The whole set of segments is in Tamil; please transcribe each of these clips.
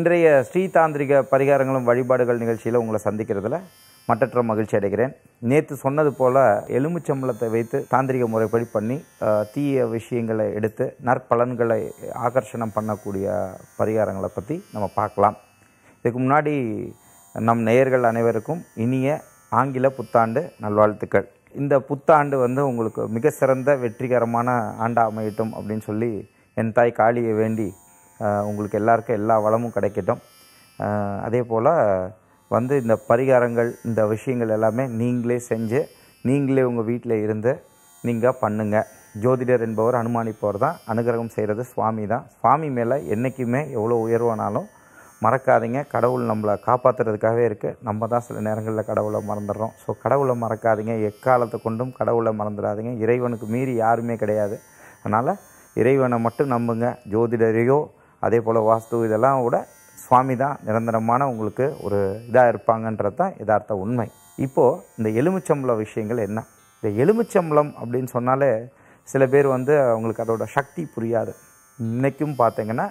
இன்றைய ஸ்ரீதாந்திரிக பரிகாரங்களும் வழிபாடுகள் நிகழ்ச்சியில் உங்களை சந்திக்கிறதுல மற்றற்ற மகிழ்ச்சி அடைகிறேன் நேற்று சொன்னது போல் எலுமிச்சம்பளத்தை வைத்து தாந்திரிக முறைப்படி பண்ணி தீய விஷயங்களை எடுத்து நற்பலன்களை ஆகர்ஷணம் பண்ணக்கூடிய பரிகாரங்களை பற்றி நம்ம பார்க்கலாம் இதுக்கு முன்னாடி நம் நேயர்கள் அனைவருக்கும் இனிய ஆங்கில புத்தாண்டு நல்வாழ்த்துக்கள் இந்த புத்தாண்டு வந்து உங்களுக்கு மிக சிறந்த வெற்றிகரமான ஆண்டா அமையட்டும் அப்படின்னு சொல்லி என் தாய் காளியை வேண்டி உங்களுக்கு எல்லாருக்கும் எல்லா வளமும் கிடைக்கட்டும் அதே போல் வந்து இந்த பரிகாரங்கள் இந்த விஷயங்கள் எல்லாமே நீங்களே செஞ்சு நீங்களே உங்கள் வீட்டில் இருந்து நீங்கள் பண்ணுங்கள் ஜோதிடர் என்பவர் அனுமானிப்பவர் தான் அனுகிரகம் செய்கிறது சுவாமி தான் சுவாமி மேலே என்றைக்குமே எவ்வளோ உயர்வானாலும் மறக்காதீங்க கடவுள் நம்மளை காப்பாற்றுறதுக்காகவே இருக்குது நம்ம தான் சில நேரங்களில் கடவுளை மறந்துடுறோம் ஸோ கடவுளை மறக்காதீங்க எக்காலத்தை கொண்டும் கடவுளை மறந்துடாதீங்க இறைவனுக்கு மீறி யாருமே கிடையாது அதனால் இறைவனை மட்டும் நம்புங்க ஜோதிடரையோ அதே போல் வாஸ்து இதெல்லாம் கூட சுவாமி தான் நிரந்தரமான உங்களுக்கு ஒரு இதாக இருப்பாங்கன்றது தான் யதார்த்த உண்மை இப்போது இந்த எலுமிச்சம்பளம் விஷயங்கள் என்ன இந்த எலுமிச்சம்பளம் அப்படின்னு சொன்னாலே சில பேர் வந்து அவங்களுக்கு அதோட சக்தி புரியாது இன்றைக்கும் பார்த்தீங்கன்னா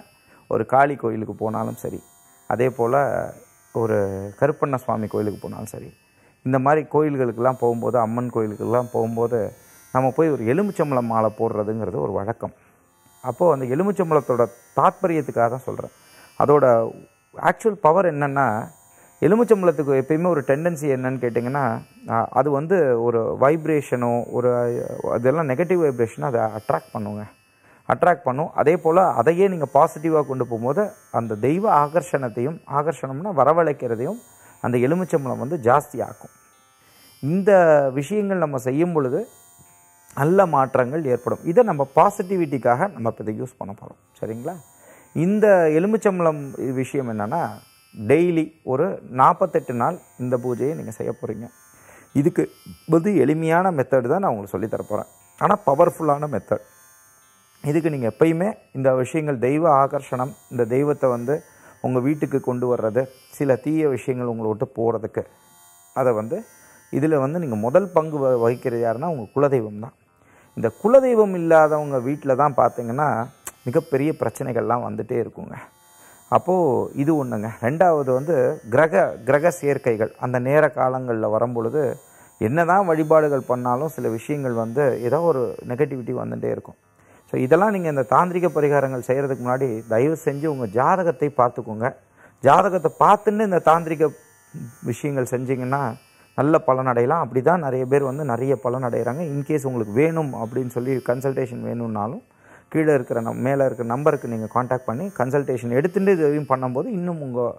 ஒரு காளி கோயிலுக்கு போனாலும் சரி அதே போல் ஒரு கருப்பண்ண சுவாமி கோயிலுக்கு போனாலும் சரி இந்த மாதிரி கோயில்களுக்கெல்லாம் போகும்போது அம்மன் கோயிலுக்கெல்லாம் போகும்போது நம்ம போய் ஒரு எலுமிச்சம்பளம் மாலை போடுறதுங்கிறது ஒரு வழக்கம் அப்போது அந்த எலுமிச்சம்பழத்தோட தாத்பரியத்துக்காக தான் சொல்கிறேன் அதோட ஆக்சுவல் பவர் என்னென்னா எலுமிச்சம்பழத்துக்கு எப்பயுமே ஒரு டெண்டன்சி என்னன்னு கேட்டிங்கன்னா அது வந்து ஒரு வைப்ரேஷனோ ஒரு அதெல்லாம் நெகட்டிவ் வைப்ரேஷனோ அதை அட்ராக்ட் பண்ணுங்க அட்ராக்ட் பண்ணும் அதே போல் அதையே நீங்கள் பாசிட்டிவாக கொண்டு போகும்போது அந்த தெய்வ ஆகர்ஷணத்தையும் ஆகர்ஷணம்னா வரவழைக்கிறதையும் அந்த எலுமிச்சம்பழம் வந்து ஜாஸ்தி ஆக்கும் இந்த விஷயங்கள் நம்ம செய்யும் பொழுது நல்ல மாற்றங்கள் ஏற்படும் இதை நம்ம பாசிட்டிவிட்டிக்காக நம்ம இப்போ இதை யூஸ் பண்ண போகிறோம் சரிங்களா இந்த எலுமிச்சம்பளம் விஷயம் என்னென்னா டெய்லி ஒரு நாற்பத்தெட்டு நாள் இந்த பூஜையை நீங்கள் செய்ய போகிறீங்க இதுக்கு புது எளிமையான மெத்தடு தான் நான் உங்களுக்கு சொல்லித்தர போகிறேன் ஆனால் பவர்ஃபுல்லான மெத்தட் இதுக்கு நீங்கள் எப்பயுமே இந்த விஷயங்கள் தெய்வ ஆகர்ஷணம் இந்த தெய்வத்தை வந்து உங்கள் வீட்டுக்கு கொண்டு வர்றது சில தீய விஷயங்கள் உங்களை விட்டு போகிறதுக்கு அதை வந்து இதில் வந்து நீங்கள் முதல் பங்கு வகிக்கிறது யாருன்னா உங்கள் குலதெய்வம் தான் இந்த குலதெய்வம் இல்லாதவங்க வீட்டில் தான் பார்த்தீங்கன்னா மிகப்பெரிய பிரச்சனைகள்லாம் வந்துகிட்டே இருக்குங்க அப்போது இது ஒன்றுங்க ரெண்டாவது வந்து கிரக கிரக சேர்க்கைகள் அந்த நேர காலங்களில் வரும்பொழுது என்ன தான் வழிபாடுகள் பண்ணாலும் சில விஷயங்கள் வந்து ஏதோ ஒரு நெகட்டிவிட்டி வந்துகிட்டே இருக்கும் ஸோ இதெல்லாம் நீங்கள் இந்த தாந்திரிக பரிகாரங்கள் செய்கிறதுக்கு முன்னாடி தயவு செஞ்சு உங்கள் ஜாதகத்தை பார்த்துக்கோங்க ஜாதகத்தை பார்த்துன்னு இந்த தாந்திரிக விஷயங்கள் செஞ்சிங்கன்னா நல்ல பலன் அடையலாம் அப்படி தான் நிறைய பேர் வந்து நிறைய பலன் அடைகிறாங்க இன்கேஸ் உங்களுக்கு வேணும் அப்படின்னு சொல்லி கன்சல்டேஷன் வேணும்னாலும் கீழே இருக்கிற நம் மேலே இருக்கிற நம்பருக்கு நீங்கள் காண்டாக்ட் பண்ணி கன்சல்டேஷன் எடுத்துகிட்டு இதையும் பண்ணும்போது இன்னும் உங்கள்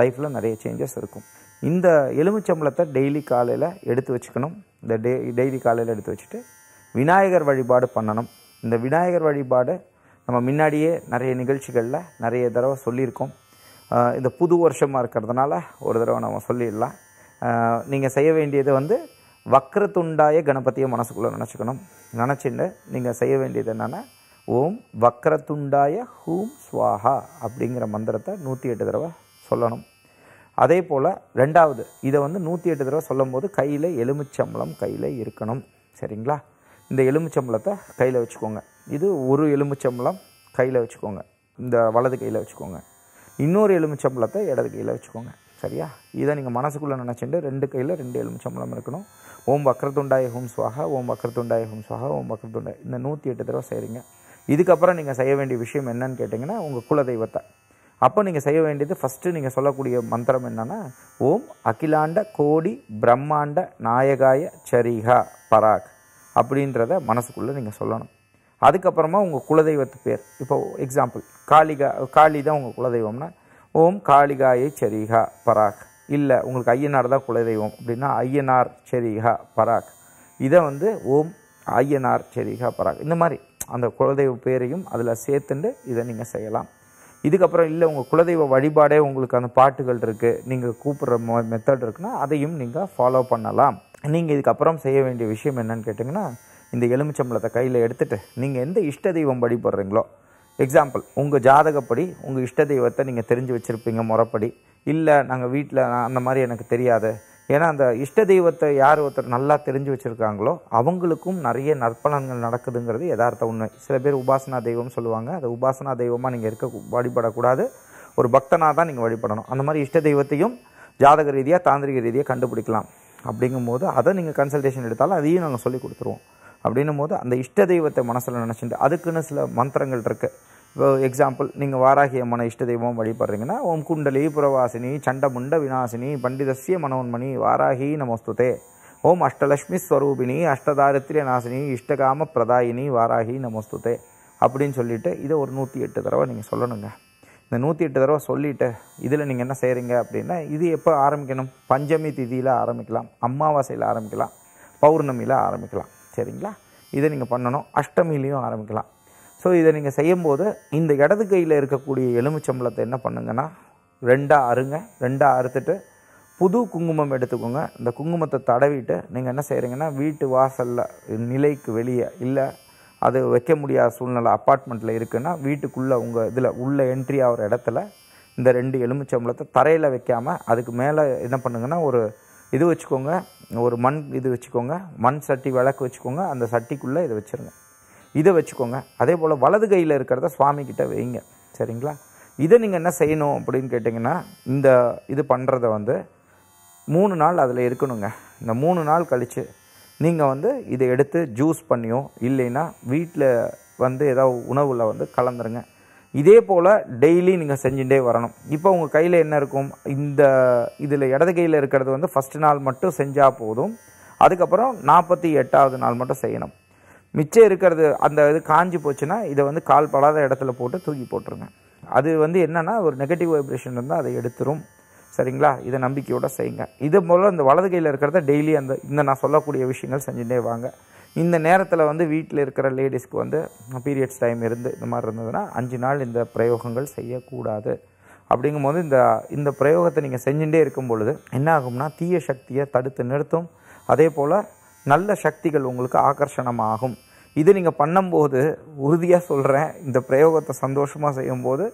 லைஃப்பில் நிறைய சேஞ்சஸ் இருக்கும் இந்த எலுமிச்சம்பளத்தை டெய்லி காலையில் எடுத்து வச்சுக்கணும் இந்த டெய் டெய்லி காலையில் எடுத்து வச்சுட்டு விநாயகர் வழிபாடு பண்ணணும் இந்த விநாயகர் வழிபாடு நம்ம முன்னாடியே நிறைய நிகழ்ச்சிகளில் நிறைய தடவை சொல்லியிருக்கோம் இந்த புது வருஷமாக இருக்கிறதுனால ஒரு தடவை நம்ம சொல்லிடலாம் நீங்கள் செய்ய வேண்டியது வந்து வக்ரத்துண்டாய கணபதியை மனசுக்குள்ளே நினச்சிக்கணும் நினச்சிட்டு நீங்கள் செய்ய வேண்டியது என்னென்னா ஓம் வக்ரத்துண்டாய ஹூம் ஸ்வாஹா அப்படிங்கிற மந்திரத்தை நூற்றி எட்டு தடவை சொல்லணும் அதே போல் ரெண்டாவது இதை வந்து நூற்றி எட்டு தடவை சொல்லும் போது கையில் எலுமிச்சம்பளம் கையில் இருக்கணும் சரிங்களா இந்த எலுமிச்சம்பளத்தை கையில் வச்சுக்கோங்க இது ஒரு எலுமிச்சம்பளம் கையில் வச்சுக்கோங்க இந்த வலது கையில் வச்சுக்கோங்க இன்னொரு எலுமிச்சம்பளத்தை இடது கையில் வச்சுக்கோங்க சரியா இதை நீங்கள் மனசுக்குள்ளே நினச்சிட்டு ரெண்டு கையில் ரெண்டு சம்பளம் இருக்கணும் ஓம் வக்கரத்துண்டாய ஹோம் சுவாக ஓம் வக்கரத்துண்டாய ஹோம் சுவாக ஓம் வக்கரத்துண்டாய இந்த நூற்றி எட்டு தடவை செய்கிறீங்க இதுக்கப்புறம் நீங்கள் செய்ய வேண்டிய விஷயம் என்னன்னு கேட்டிங்கன்னா உங்கள் குலதெய்வத்தை அப்போ நீங்கள் செய்ய வேண்டியது ஃபஸ்ட்டு நீங்கள் சொல்லக்கூடிய மந்திரம் என்னென்னா ஓம் அகிலாண்ட கோடி பிரம்மாண்ட நாயகாய சரிகா பராக் அப்படின்றத மனசுக்குள்ளே நீங்கள் சொல்லணும் அதுக்கப்புறமா உங்கள் குலதெய்வத்து பேர் இப்போ எக்ஸாம்பிள் காளிகா காளி தான் உங்கள் குலதெய்வம்னா ஓம் காளிகாயை சரிகா பராக் இல்லை உங்களுக்கு ஐயனார் தான் குலதெய்வம் அப்படின்னா ஐயனார் சரிகா பராக் இதை வந்து ஓம் ஐயனார் சரிகா பராக் இந்த மாதிரி அந்த குலதெய்வ பேரையும் அதில் சேர்த்துண்டு இதை நீங்கள் செய்யலாம் இதுக்கப்புறம் இல்லை உங்கள் குலதெய்வ வழிபாடே உங்களுக்கு அந்த பாட்டுகள் இருக்குது நீங்கள் கூப்பிட்ற மொ மெத்தட் இருக்குன்னா அதையும் நீங்கள் ஃபாலோ பண்ணலாம் நீங்கள் இதுக்கப்புறம் செய்ய வேண்டிய விஷயம் என்னென்னு கேட்டிங்கன்னா இந்த எலுமிச்சம்பளத்தை கையில் எடுத்துகிட்டு நீங்கள் எந்த இஷ்ட தெய்வம் வழிபடுறீங்களோ எக்ஸாம்பிள் உங்கள் ஜாதகப்படி உங்கள் இஷ்ட தெய்வத்தை நீங்கள் தெரிஞ்சு வச்சுருப்பீங்க முறைப்படி இல்லை நாங்கள் வீட்டில் அந்த மாதிரி எனக்கு தெரியாது ஏன்னா அந்த இஷ்ட தெய்வத்தை யார் ஒருத்தர் நல்லா தெரிஞ்சு வச்சுருக்காங்களோ அவங்களுக்கும் நிறைய நற்பலன்கள் நடக்குதுங்கிறது யதார்த்த உண்மை சில பேர் உபாசனா தெய்வம் சொல்லுவாங்க அது உபாசனா தெய்வமாக நீங்கள் இருக்க வழிபடக்கூடாது ஒரு பக்தனாக தான் நீங்கள் வழிபடணும் அந்த மாதிரி இஷ்ட தெய்வத்தையும் ஜாதக ரீதியாக தாந்திரிக ரீதியாக கண்டுபிடிக்கலாம் அப்படிங்கும்போது அதை நீங்கள் கன்சல்டேஷன் எடுத்தாலும் அதையும் நாங்கள் சொல்லி கொடுத்துருவோம் அப்படின்னும் போது அந்த இஷ்ட தெய்வத்தை மனசில் நினச்சிட்டு அதுக்குன்னு சில மந்திரங்கள் இருக்குது இப்போ எக்ஸாம்பிள் நீங்கள் வாராகி மன இஷ்ட தெய்வம் வழிபடுறீங்கன்னா ஓம் குண்டலி புரவாசினி சண்டமுண்ட விநாசினி பண்டிதசிய மனோன்மணி வாராகி நமஸ்துதே ஓம் அஷ்டலக்ஷ்மி ஸ்வரூபிணி அஷ்டதாரித்ரிய நாசினி இஷ்டகாம பிரதாயினி வாராகி நமஸ்துதே அப்படின்னு சொல்லிவிட்டு இதை ஒரு நூற்றி எட்டு தடவை நீங்கள் சொல்லணுங்க இந்த நூற்றி எட்டு தடவை சொல்லிவிட்டு இதில் நீங்கள் என்ன செய்கிறீங்க அப்படின்னா இது எப்போ ஆரம்பிக்கணும் பஞ்சமி திதியில் ஆரம்பிக்கலாம் அமாவாசையில் ஆரம்பிக்கலாம் பௌர்ணமியில் ஆரம்பிக்கலாம் சரிங்களா இதை நீங்கள் பண்ணணும் அஷ்டமிலையும் ஆரம்பிக்கலாம் ஸோ இதை நீங்கள் செய்யும்போது இந்த இடது கையில் இருக்கக்கூடிய எலுமிச்சம்பளத்தை என்ன பண்ணுங்கன்னா ரெண்டாக அருங்க ரெண்டாக அறுத்துட்டு புது குங்குமம் எடுத்துக்கோங்க இந்த குங்குமத்தை தடவிட்டு நீங்கள் என்ன செய்கிறீங்கன்னா வீட்டு வாசலில் நிலைக்கு வெளியே இல்லை அது வைக்க முடியாத சூழ்நிலை அப்பார்ட்மெண்ட்டில் இருக்குன்னா வீட்டுக்குள்ளே உங்கள் இதில் உள்ளே என்ட்ரி ஆகிற இடத்துல இந்த ரெண்டு எலுமிச்சம்பளத்தை தரையில் வைக்காமல் அதுக்கு மேலே என்ன பண்ணுங்கன்னா ஒரு இது வச்சுக்கோங்க ஒரு மண் இது வச்சுக்கோங்க மண் சட்டி விளக்கு வச்சுக்கோங்க அந்த சட்டிக்குள்ளே இதை வச்சுருங்க இதை வச்சுக்கோங்க அதே போல் வலது கையில் இருக்கிறத சுவாமிக்கிட்ட வைங்க சரிங்களா இதை நீங்கள் என்ன செய்யணும் அப்படின்னு கேட்டிங்கன்னா இந்த இது பண்ணுறத வந்து மூணு நாள் அதில் இருக்கணுங்க இந்த மூணு நாள் கழித்து நீங்கள் வந்து இதை எடுத்து ஜூஸ் பண்ணியோ இல்லைன்னா வீட்டில் வந்து ஏதாவது உணவில் வந்து கலந்துருங்க இதே போல் டெய்லி நீங்கள் செஞ்சுட்டே வரணும் இப்போ உங்கள் கையில் என்ன இருக்கும் இந்த இதில் இடது கையில் இருக்கிறது வந்து ஃபஸ்ட்டு நாள் மட்டும் செஞ்சால் போதும் அதுக்கப்புறம் நாற்பத்தி எட்டாவது நாள் மட்டும் செய்யணும் மிச்சம் இருக்கிறது அந்த இது காஞ்சி போச்சுன்னா இதை வந்து கால் படாத இடத்துல போட்டு தூக்கி போட்டுருங்க அது வந்து என்னென்னா ஒரு நெகட்டிவ் வைப்ரேஷன் இருந்தால் அதை எடுத்துரும் சரிங்களா இதை நம்பிக்கையோடு செய்யுங்க இது போல் இந்த வலது கையில் இருக்கிறத டெய்லி அந்த இந்த நான் சொல்லக்கூடிய விஷயங்கள் செஞ்சுட்டே வாங்க இந்த நேரத்தில் வந்து வீட்டில் இருக்கிற லேடிஸ்க்கு வந்து பீரியட்ஸ் டைம் இருந்து இந்த மாதிரி இருந்ததுன்னா அஞ்சு நாள் இந்த பிரயோகங்கள் செய்யக்கூடாது அப்படிங்கும்போது இந்த இந்த பிரயோகத்தை நீங்கள் செஞ்சுட்டே இருக்கும் பொழுது என்ன ஆகும்னா தீய சக்தியை தடுத்து நிறுத்தும் அதே போல் நல்ல சக்திகள் உங்களுக்கு ஆகர்ஷணமாகும் இது நீங்கள் பண்ணும்போது உறுதியாக சொல்கிறேன் இந்த பிரயோகத்தை சந்தோஷமாக செய்யும்போது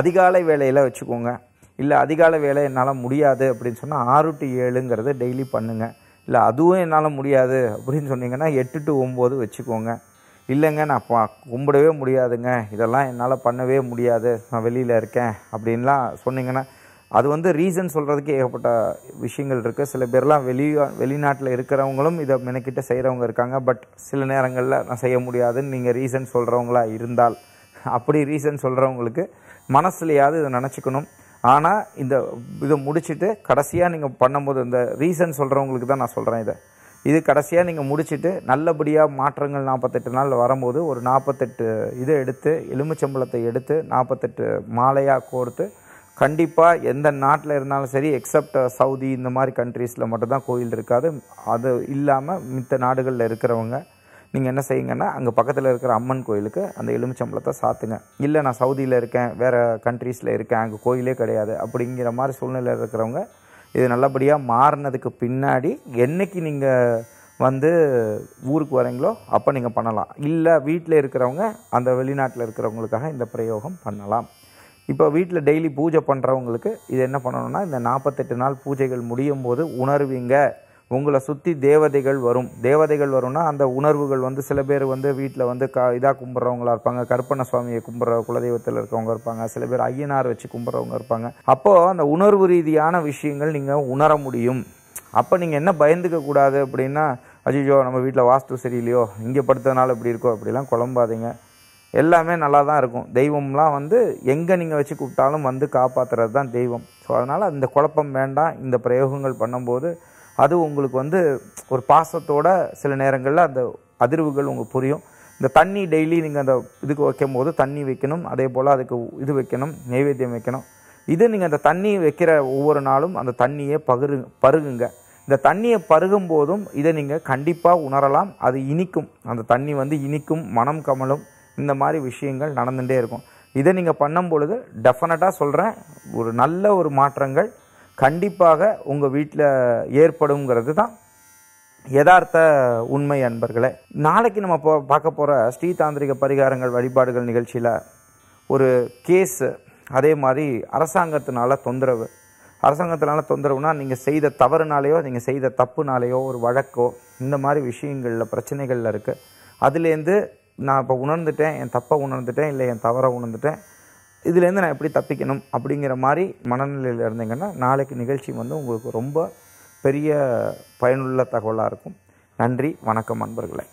அதிகாலை வேலையில் வச்சுக்கோங்க இல்லை அதிகாலை வேலை என்னால் முடியாது அப்படின்னு சொன்னால் ஆறு டு ஏழுங்கிறது டெய்லி பண்ணுங்கள் இல்லை அதுவும் என்னால் முடியாது அப்படின்னு சொன்னீங்கன்னா எட்டு டு ஒம்பது வச்சுக்கோங்க இல்லைங்க நான் பா கும்பிடவே முடியாதுங்க இதெல்லாம் என்னால் பண்ணவே முடியாது நான் வெளியில் இருக்கேன் அப்படின்லாம் சொன்னீங்கன்னா அது வந்து ரீசன் சொல்கிறதுக்கு ஏகப்பட்ட விஷயங்கள் இருக்குது சில பேர்லாம் வெளி வெளிநாட்டில் இருக்கிறவங்களும் இதை மெனக்கிட்ட செய்கிறவங்க இருக்காங்க பட் சில நேரங்களில் நான் செய்ய முடியாதுன்னு நீங்கள் ரீசன் சொல்கிறவங்களா இருந்தால் அப்படி ரீசன் சொல்கிறவங்களுக்கு மனசுலையாவது இதை நினச்சிக்கணும் ஆனால் இந்த இதை முடிச்சுட்டு கடைசியாக நீங்கள் பண்ணும்போது இந்த ரீசன் சொல்கிறவங்களுக்கு தான் நான் சொல்கிறேன் இதை இது கடைசியாக நீங்கள் முடிச்சுட்டு நல்லபடியாக மாற்றங்கள் நாற்பத்தெட்டு நாள் வரும்போது ஒரு நாற்பத்தெட்டு இதை எடுத்து எலுமிச்சம்பழத்தை எடுத்து நாற்பத்தெட்டு மாலையாக கோர்த்து கண்டிப்பாக எந்த நாட்டில் இருந்தாலும் சரி எக்ஸப்ட் சவுதி இந்த மாதிரி கண்ட்ரீஸில் மட்டும்தான் கோயில் இருக்காது அது இல்லாமல் மித்த நாடுகளில் இருக்கிறவங்க நீங்கள் என்ன செய்யுங்கன்னா அங்கே பக்கத்தில் இருக்கிற அம்மன் கோயிலுக்கு அந்த எலுமிச்சம்பளத்தை சாத்துங்க இல்லை நான் சவுதியில் இருக்கேன் வேறு கண்ட்ரீஸில் இருக்கேன் அங்கே கோயிலே கிடையாது அப்படிங்கிற மாதிரி சூழ்நிலையில் இருக்கிறவங்க இது நல்லபடியாக மாறினதுக்கு பின்னாடி என்றைக்கு நீங்கள் வந்து ஊருக்கு வரீங்களோ அப்போ நீங்கள் பண்ணலாம் இல்லை வீட்டில் இருக்கிறவங்க அந்த வெளிநாட்டில் இருக்கிறவங்களுக்காக இந்த பிரயோகம் பண்ணலாம் இப்போ வீட்டில் டெய்லி பூஜை பண்ணுறவங்களுக்கு இது என்ன பண்ணணும்னா இந்த நாற்பத்தெட்டு நாள் பூஜைகள் முடியும் போது உணர்வீங்க உங்களை சுற்றி தேவதைகள் வரும் தேவதைகள் வரும்னா அந்த உணர்வுகள் வந்து சில பேர் வந்து வீட்டில் வந்து க இதாக கும்பிட்றவங்களா இருப்பாங்க கற்பன சுவாமியை கும்பிட்ற குலதெய்வத்தில் இருக்கவங்க இருப்பாங்க சில பேர் ஐயனார் வச்சு கும்பிட்றவங்க இருப்பாங்க அப்போது அந்த உணர்வு ரீதியான விஷயங்கள் நீங்கள் உணர முடியும் அப்போ நீங்கள் என்ன பயந்துக்கக்கூடாது அப்படின்னா அஜிஜோ நம்ம வீட்டில் வாஸ்து சரியில்லையோ இங்கே படுத்ததுனால இப்படி இருக்கோ அப்படிலாம் குழம்பாதீங்க எல்லாமே நல்லா தான் இருக்கும் தெய்வம்லாம் வந்து எங்கே நீங்கள் வச்சு கூப்பிட்டாலும் வந்து காப்பாற்றுறது தான் தெய்வம் ஸோ அதனால் அந்த குழப்பம் வேண்டாம் இந்த பிரயோகங்கள் பண்ணும்போது அது உங்களுக்கு வந்து ஒரு பாசத்தோட சில நேரங்களில் அந்த அதிர்வுகள் உங்களுக்கு புரியும் இந்த தண்ணி டெய்லி நீங்கள் அந்த இதுக்கு வைக்கும் போது தண்ணி வைக்கணும் அதே போல் அதுக்கு இது வைக்கணும் நைவேத்தியம் வைக்கணும் இது நீங்கள் அந்த தண்ணி வைக்கிற ஒவ்வொரு நாளும் அந்த தண்ணியை பகிரு பருகுங்க இந்த தண்ணியை பருகும் போதும் இதை நீங்கள் கண்டிப்பாக உணரலாம் அது இனிக்கும் அந்த தண்ணி வந்து இனிக்கும் மனம் கமலும் இந்த மாதிரி விஷயங்கள் நடந்துகிட்டே இருக்கும் இதை நீங்கள் பண்ணும் பொழுது டெஃபினட்டாக சொல்கிறேன் ஒரு நல்ல ஒரு மாற்றங்கள் கண்டிப்பாக உங்கள் வீட்டில் ஏற்படுங்கிறது தான் யதார்த்த உண்மை அன்பர்களே நாளைக்கு நம்ம போ பார்க்க போகிற ஸ்ரீ தாந்திரிக பரிகாரங்கள் வழிபாடுகள் நிகழ்ச்சியில் ஒரு கேஸு அதே மாதிரி அரசாங்கத்தினால தொந்தரவு அரசாங்கத்தினால தொந்தரவுனால் நீங்கள் செய்த தவறுனாலேயோ நீங்கள் செய்த தப்புனாலேயோ ஒரு வழக்கோ இந்த மாதிரி விஷயங்களில் பிரச்சனைகளில் இருக்குது அதுலேருந்து நான் இப்போ உணர்ந்துட்டேன் என் தப்பை உணர்ந்துட்டேன் இல்லை என் தவறை உணர்ந்துட்டேன் இதுலேருந்து நான் எப்படி தப்பிக்கணும் அப்படிங்கிற மாதிரி மனநிலையில் இருந்தீங்கன்னா நாளைக்கு நிகழ்ச்சி வந்து உங்களுக்கு ரொம்ப பெரிய பயனுள்ள தகவலாக இருக்கும் நன்றி வணக்கம் அன்பர்களே